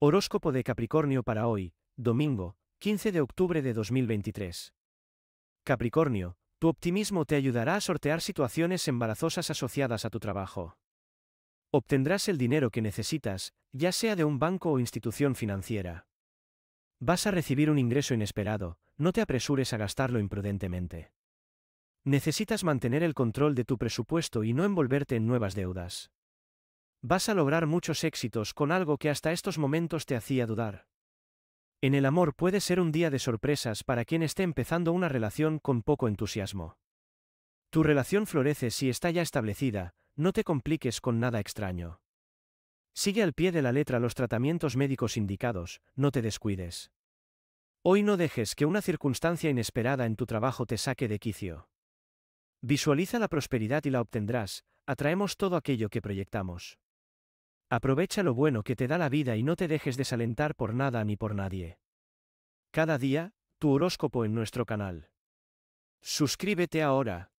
Horóscopo de Capricornio para hoy, domingo, 15 de octubre de 2023. Capricornio, tu optimismo te ayudará a sortear situaciones embarazosas asociadas a tu trabajo. Obtendrás el dinero que necesitas, ya sea de un banco o institución financiera. Vas a recibir un ingreso inesperado, no te apresures a gastarlo imprudentemente. Necesitas mantener el control de tu presupuesto y no envolverte en nuevas deudas. Vas a lograr muchos éxitos con algo que hasta estos momentos te hacía dudar. En el amor puede ser un día de sorpresas para quien esté empezando una relación con poco entusiasmo. Tu relación florece si está ya establecida, no te compliques con nada extraño. Sigue al pie de la letra los tratamientos médicos indicados, no te descuides. Hoy no dejes que una circunstancia inesperada en tu trabajo te saque de quicio. Visualiza la prosperidad y la obtendrás, atraemos todo aquello que proyectamos. Aprovecha lo bueno que te da la vida y no te dejes desalentar por nada ni por nadie. Cada día, tu horóscopo en nuestro canal. Suscríbete ahora,